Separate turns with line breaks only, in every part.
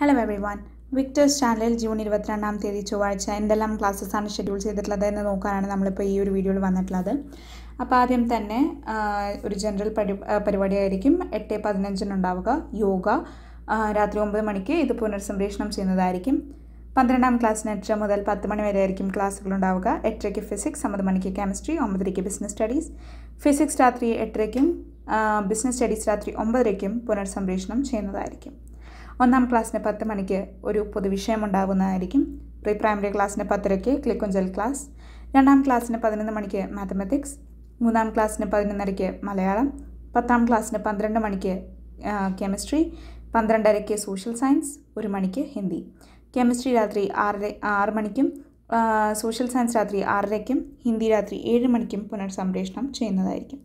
hello every one Victers ചാനലിൽ June ഇരുപത്തിരണ്ടാം തീയതി ചൊവ്വാഴ്ച എന്തെല്ലാം ക്ലാസ്സസാണ് ഷെഡ്യൂൾ ചെയ്തിട്ടുള്ളത് എന്ന് നോക്കാനാണ് നമ്മളിപ്പോൾ ഈ ഒരു വീഡിയോയിൽ വന്നിട്ടുള്ളത് അപ്പോൾ ആദ്യം തന്നെ ഒരു ജനറൽ പരി പരിപാടിയായിരിക്കും എട്ട് പതിനഞ്ചിനുണ്ടാവുക യോഗ രാത്രി ഒമ്പത് മണിക്ക് ഇത് പുനർസംപ്രേഷണം ചെയ്യുന്നതായിരിക്കും പന്ത്രണ്ടാം ക്ലാസ്സിന് എട്ടര മുതൽ പത്ത് മണി വരെ ആയിരിക്കും ക്ലാസ്സുകൾ ഉണ്ടാവുക എട്ടരയ്ക്ക് ഫിസിക്സ് ഒമ്പത് മണിക്ക് കെമിസ്ട്രി ഒമ്പതരയ്ക്ക് ബിസിനസ് സ്റ്റഡീസ് ഫിസിക്സ് രാത്രി എട്ടരയ്ക്കും ബിസിനസ് സ്റ്റഡീസ് രാത്രി ഒമ്പതരയ്ക്കും പുനർസംപ്രേഷണം ചെയ്യുന്നതായിരിക്കും ഒന്നാം ക്ലാസ്സിന് പത്ത് മണിക്ക് ഒരു പൊതുവിഷയം ഉണ്ടാകുന്നതായിരിക്കും പ്രീ പ്രൈമറി ക്ലാസ്സിന് പത്തരയ്ക്ക് ക്ലിക്കുഞ്ചൽ ക്ലാസ് രണ്ടാം ക്ലാസ്സിന് പതിനൊന്ന് മണിക്ക് മാത്തമാറ്റിക്സ് മൂന്നാം ക്ലാസ്സിന് പതിനൊന്നരയ്ക്ക് മലയാളം പത്താം ക്ലാസ്സിന് പന്ത്രണ്ട് മണിക്ക് കെമിസ്ട്രി പന്ത്രണ്ടരയ്ക്ക് സോഷ്യൽ സയൻസ് ഒരു മണിക്ക് ഹിന്ദി കെമിസ്ട്രി രാത്രി ആറര ആറ് മണിക്കും സോഷ്യൽ സയൻസ് രാത്രി ആറരയ്ക്കും ഹിന്ദി രാത്രി ഏഴ് മണിക്കും പുനർസംപ്രേഷണം ചെയ്യുന്നതായിരിക്കും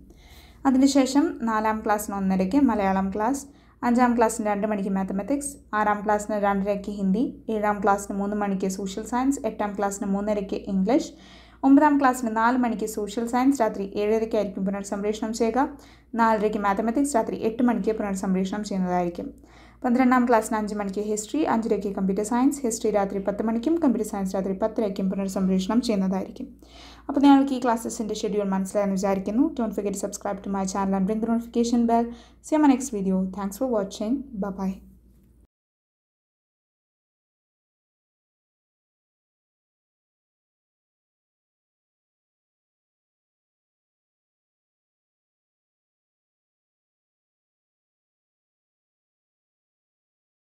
അതിനുശേഷം നാലാം ക്ലാസ്സിന് ഒന്നരയ്ക്ക് മലയാളം ക്ലാസ് അഞ്ചാം ക്ലാസ്സിന് രണ്ട് മണിക്ക് മാത്തമാറ്റിക്സ് ആറാം ക്ലാസ്സിന് രണ്ടരയ്ക്ക് ഹിന്ദി ഏഴാം ക്ലാസ്സിന് മൂന്ന് മണിക്ക് സോഷ്യൽ സയൻസ് എട്ടാം ക്ലാസ്സിന് മൂന്നരയ്ക്ക് ഇംഗ്ലീഷ് ഒമ്പതാം ക്ലാസ്സിന് നാല് മണിക്ക് സോഷ്യൽ സയൻസ് രാത്രി ഏഴരയ്ക്കായിരിക്കും പുനർസംപ്രേഷണം ചെയ്യുക നാലരയ്ക്ക് മാത്തമാറ്റിക്സ് രാത്രി എട്ട് മണിക്ക് പുനർസംപ്രേഷണം ചെയ്യുന്നതായിരിക്കും പന്ത്രണ്ടാം ക്ലാസ്സിന് അഞ്ച് മണിക്ക് ഹിസ്റ്ററി അഞ്ചരയ്ക്ക് കമ്പ്യൂട്ടർ സയൻസ് ഹിസ്റ്ററി രാത്രി പത്ത് മണിക്കും കമ്പ്യൂട്ടർ സയൻസ് രാത്രി പത്തരയ്ക്കും പുനർസംപ്രേഷണം ചെയ്യുന്നതായിരിക്കും അപ്പോൾ നിങ്ങൾക്ക് ഈ ക്ലാസ്സസിൻ്റെ ഷെഡ്യൂൾ മനസ്സിലായെന്ന് വിചാരിക്കുന്നു don't forget subscribe to my channel and bring notification bell see my next video thanks for watching by